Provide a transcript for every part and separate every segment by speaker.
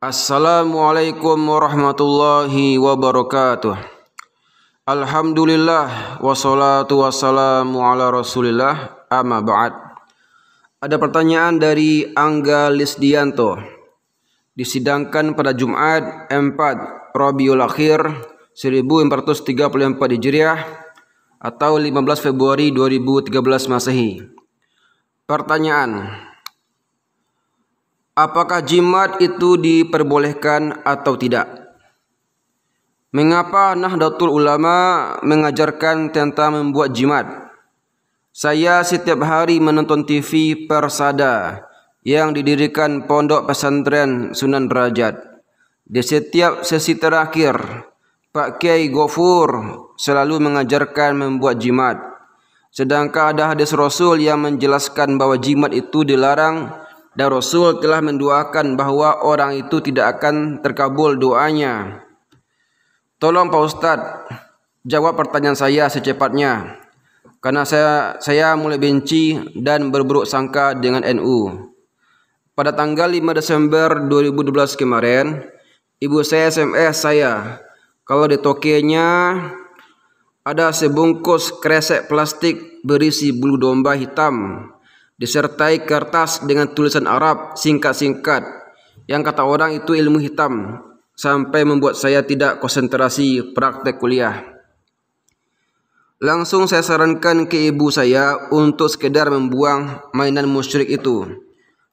Speaker 1: Assalamualaikum warahmatullahi wabarakatuh Alhamdulillah Wassalatu wassalamu ala rasulillah Amma ba'd Ada pertanyaan dari Angga Lisdianto Disidangkan pada Jumat 4 Rabiul Akhir 1434 Hijriah atau 15 Februari 2013 Masehi. Pertanyaan, apakah jimat itu diperbolehkan atau tidak? Mengapa Nahdlatul Ulama mengajarkan tentang membuat jimat? Saya setiap hari menonton TV Persada yang didirikan Pondok Pesantren Sunan Derajat. Di setiap sesi terakhir, Pak Kiai Gofur selalu mengajarkan membuat jimat. Sedangkan ada hadis Rasul yang menjelaskan bahwa jimat itu dilarang dan Rasul telah mendoakan bahwa orang itu tidak akan terkabul doanya. Tolong Pak Ustadz, jawab pertanyaan saya secepatnya. Karena saya saya mulai benci dan berburuk sangka dengan NU. Pada tanggal 5 Desember 2012 kemarin, ibu saya SMS saya kalau di tokenya ada sebungkus kresek plastik berisi bulu domba hitam disertai kertas dengan tulisan Arab singkat-singkat yang kata orang itu ilmu hitam sampai membuat saya tidak konsentrasi praktek kuliah. Langsung saya sarankan ke ibu saya untuk sekedar membuang mainan musyrik itu.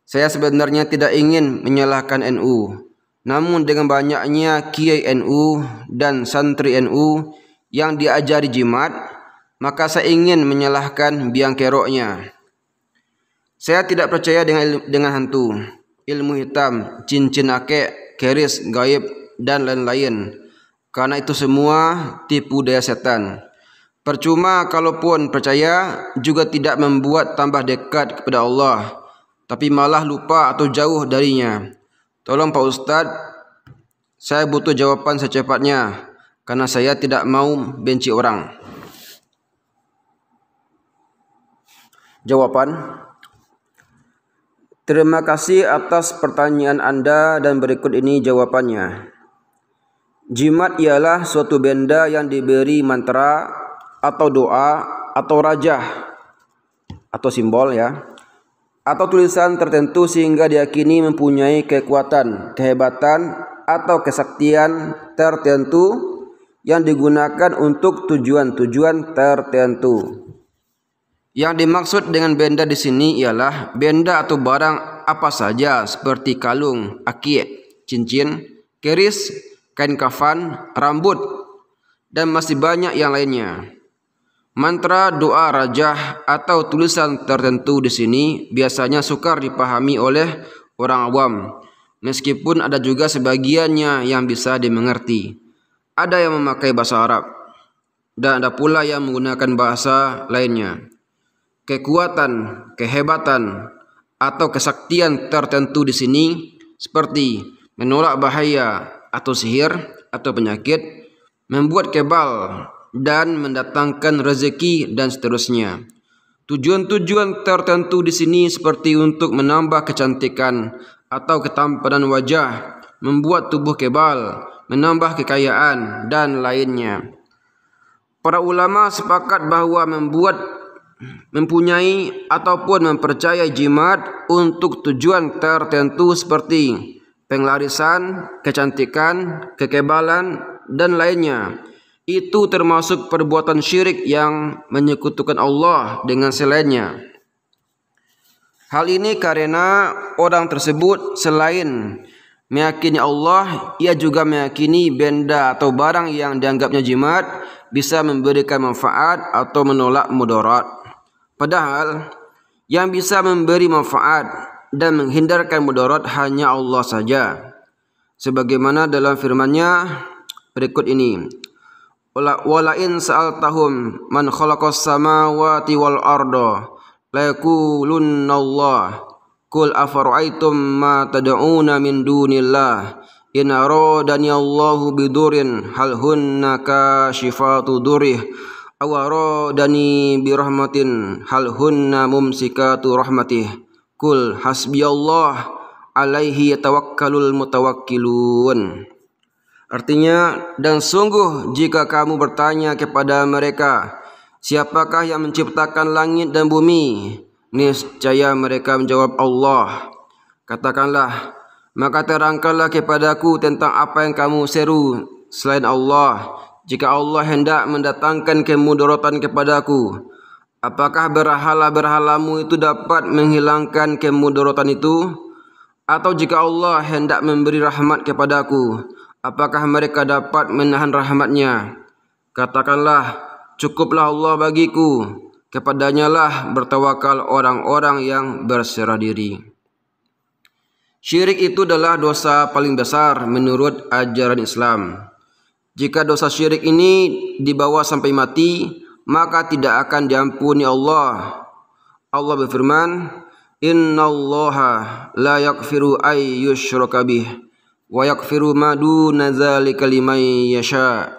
Speaker 1: Saya sebenarnya tidak ingin menyalahkan NU. Namun dengan banyaknya kiai NU dan santri NU yang diajari jimat, maka saya ingin menyalahkan biang keroknya. Saya tidak percaya dengan dengan hantu, ilmu hitam, cincin akek, keris, gaib, dan lain-lain. Karena itu semua tipu daya setan. Percuma kalaupun percaya juga tidak membuat tambah dekat kepada Allah, tapi malah lupa atau jauh darinya. Tolong Pak Ustadz, saya butuh jawaban secepatnya karena saya tidak mau benci orang. Jawaban Terima kasih atas pertanyaan Anda dan berikut ini jawabannya. Jimat ialah suatu benda yang diberi mantra atau doa atau rajah atau simbol ya atau tulisan tertentu sehingga diyakini mempunyai kekuatan, kehebatan atau kesaktian tertentu yang digunakan untuk tujuan-tujuan tertentu. Yang dimaksud dengan benda di sini ialah benda atau barang apa saja seperti kalung, akik, cincin, keris, kain kafan, rambut, dan masih banyak yang lainnya. Mantra doa rajah atau tulisan tertentu di sini biasanya sukar dipahami oleh orang awam, meskipun ada juga sebagiannya yang bisa dimengerti. Ada yang memakai bahasa Arab, dan ada pula yang menggunakan bahasa lainnya kekuatan, kehebatan, atau kesaktian tertentu di sini seperti menolak bahaya atau sihir atau penyakit, membuat kebal dan mendatangkan rezeki dan seterusnya. Tujuan-tujuan tertentu di sini seperti untuk menambah kecantikan atau ketampanan wajah, membuat tubuh kebal, menambah kekayaan dan lainnya. Para ulama sepakat bahwa membuat mempunyai ataupun mempercayai jimat untuk tujuan tertentu seperti penglarisan, kecantikan, kekebalan, dan lainnya. Itu termasuk perbuatan syirik yang menyekutukan Allah dengan selainnya. Hal ini karena orang tersebut selain meyakini Allah, ia juga meyakini benda atau barang yang dianggapnya jimat bisa memberikan manfaat atau menolak mudarat. Padahal yang bisa memberi manfaat dan menghindarkan mudarat hanya Allah saja. Sebagaimana dalam firman-Nya berikut ini. Wala in sa'altahum man khalaqas samawati wal arda layakulunna Allah Kul afara'aitum ma tad'una min dunillah in aradani Allahu bidurin hal hunna kashifatu durih awaradani dani birahmatin hal hunna mumsikatu rahmatih kul hasbiyallah alaihi yatawakkalul mutawakkilun Artinya dan sungguh jika kamu bertanya kepada mereka siapakah yang menciptakan langit dan bumi niscaya mereka menjawab Allah Katakanlah maka terangkanlah kepadaku tentang apa yang kamu seru selain Allah jika Allah hendak mendatangkan kemudaratan kepadaku, apakah berhala-berhalamu itu dapat menghilangkan kemudaratan itu? Atau jika Allah hendak memberi rahmat kepadaku, apakah mereka dapat menahan rahmatnya? Katakanlah, cukuplah Allah bagiku, kepadanya lah bertawakal orang-orang yang berserah diri. Syirik itu adalah dosa paling besar menurut ajaran Islam. Jika dosa syirik ini dibawa sampai mati, maka tidak akan diampuni Allah. Allah berfirman, Inna allaha la yakfiru ay yushraka bih wa yakfiru ma duna dzalika liman yasha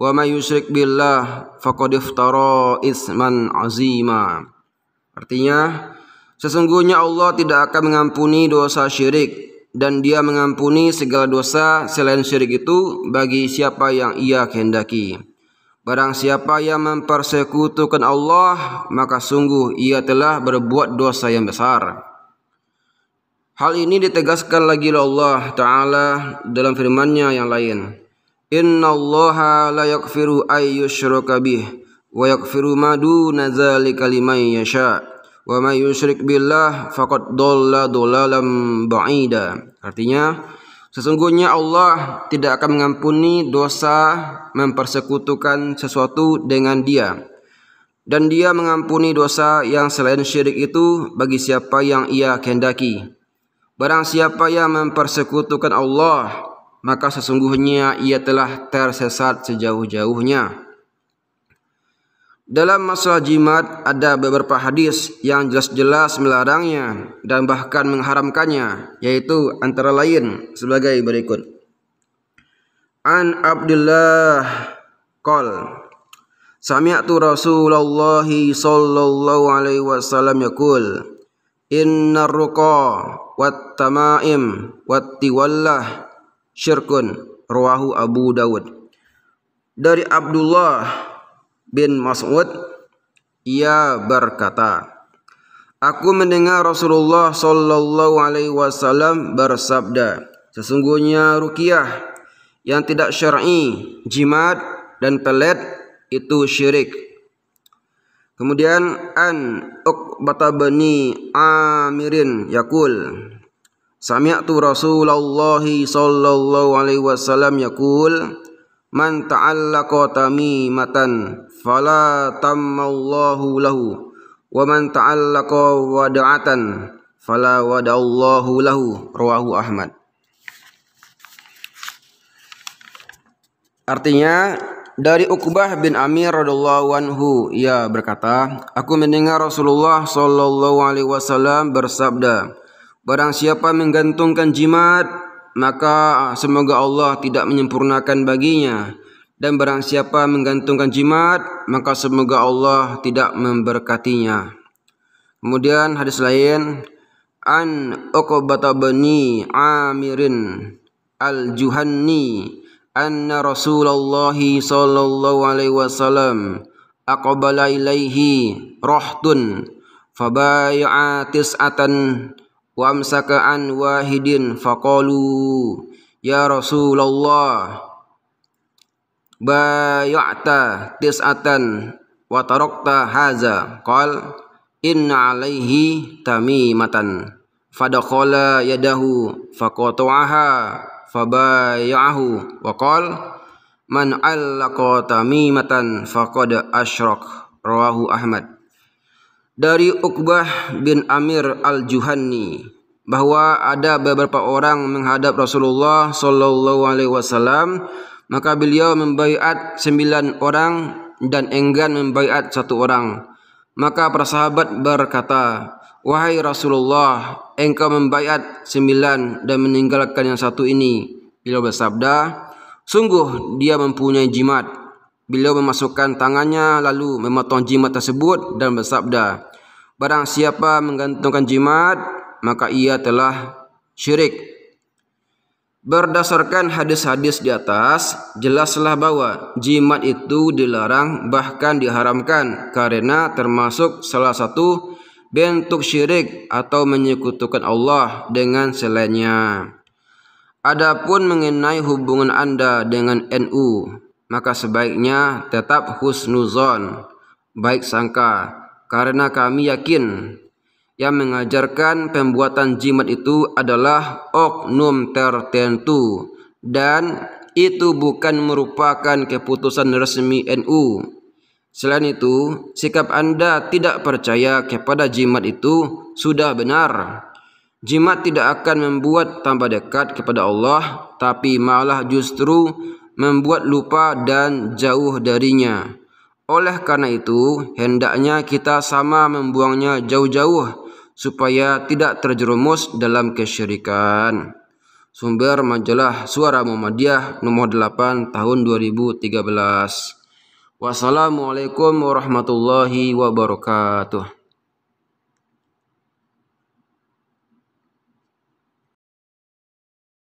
Speaker 1: wa may yusyrik billah faqad iftara isman azima artinya sesungguhnya Allah tidak akan mengampuni dosa syirik dan dia mengampuni segala dosa selain syirik itu bagi siapa yang ia kehendaki. Barang siapa yang mempersekutukan Allah, maka sungguh ia telah berbuat dosa yang besar. Hal ini ditegaskan lagi oleh Allah Ta'ala dalam firman-Nya yang lain. Inna Allaha la yakfiru ayyushraka wa yakfiru ma duna yasha' wa may yusyrik billah faqad dhalla dhalalan ba'ida. Artinya sesungguhnya Allah tidak akan mengampuni dosa mempersekutukan sesuatu dengan Dia. Dan Dia mengampuni dosa yang selain syirik itu bagi siapa yang Ia kehendaki. Barang siapa yang mempersekutukan Allah, maka sesungguhnya ia telah tersesat sejauh-jauhnya. Dalam masalah jimat ada beberapa hadis yang jelas-jelas melarangnya dan bahkan mengharamkannya yaitu antara lain sebagai berikut. An Abdullah qol Sami'tu Rasulullah sallallahu alaihi wasallam yaqul Inna ruqa wat tamaim wat tiwallah syirkun Ruahu Abu Dawud Dari Abdullah bin Mas'ud ia berkata, Aku mendengar Rasulullah Shallallahu Alaihi Wasallam bersabda, sesungguhnya rukiah yang tidak syar'i, jimat dan pelet itu syirik. Kemudian an Uqbata bani Amirin yakul Sami'tu Rasulullah sallallahu alaihi wasallam yakul man ta'allaqa tamimatan fala tammallahu lahu wa man ta'allaqa wada'atan fala wada'allahu lahu rawahu Ahmad Artinya dari Uqbah bin Amir radhiallahu anhu ia berkata, aku mendengar Rasulullah shallallahu alaihi wasallam bersabda, barang siapa menggantungkan jimat maka semoga Allah tidak menyempurnakan baginya dan barang siapa menggantungkan jimat maka semoga Allah tidak memberkatinya kemudian hadis lain an Uqbata bani Amirin al-Juhanni anna Rasulullah sallallahu alaihi wasallam aqbala ilaihi rahtun fabay'a tis'atan wamsaka an wahidin faqalu ya Rasulullah bayata tis'atan wa tarakta haza qal inna alaihi tamimatan fadakhala yadahu faqata'aha fabayahu wa qal man allaqa tamimatan faqad asyrak rawahu Ahmad dari Uqbah bin Amir al juhani bahwa ada beberapa orang menghadap Rasulullah Shallallahu Alaihi Wasallam maka beliau membaiat sembilan orang dan enggan membaiat satu orang maka para sahabat berkata wahai Rasulullah engkau membaiat sembilan dan meninggalkan yang satu ini beliau bersabda sungguh dia mempunyai jimat Beliau memasukkan tangannya lalu memotong jimat tersebut dan bersabda, Barang siapa menggantungkan jimat, maka ia telah syirik. Berdasarkan hadis-hadis di atas, jelaslah bahwa jimat itu dilarang bahkan diharamkan karena termasuk salah satu bentuk syirik atau menyekutukan Allah dengan selainnya. Adapun mengenai hubungan Anda dengan NU, maka sebaiknya tetap husnuzon, baik sangka, karena kami yakin yang mengajarkan pembuatan jimat itu adalah oknum tertentu dan itu bukan merupakan keputusan resmi NU. Selain itu, sikap Anda tidak percaya kepada jimat itu sudah benar. Jimat tidak akan membuat tambah dekat kepada Allah, tapi malah justru membuat lupa dan jauh darinya. Oleh karena itu, hendaknya kita sama membuangnya jauh-jauh supaya tidak terjerumus dalam kesyirikan. Sumber majalah Suara Muhammadiyah nomor 8 tahun 2013. Wassalamualaikum warahmatullahi wabarakatuh.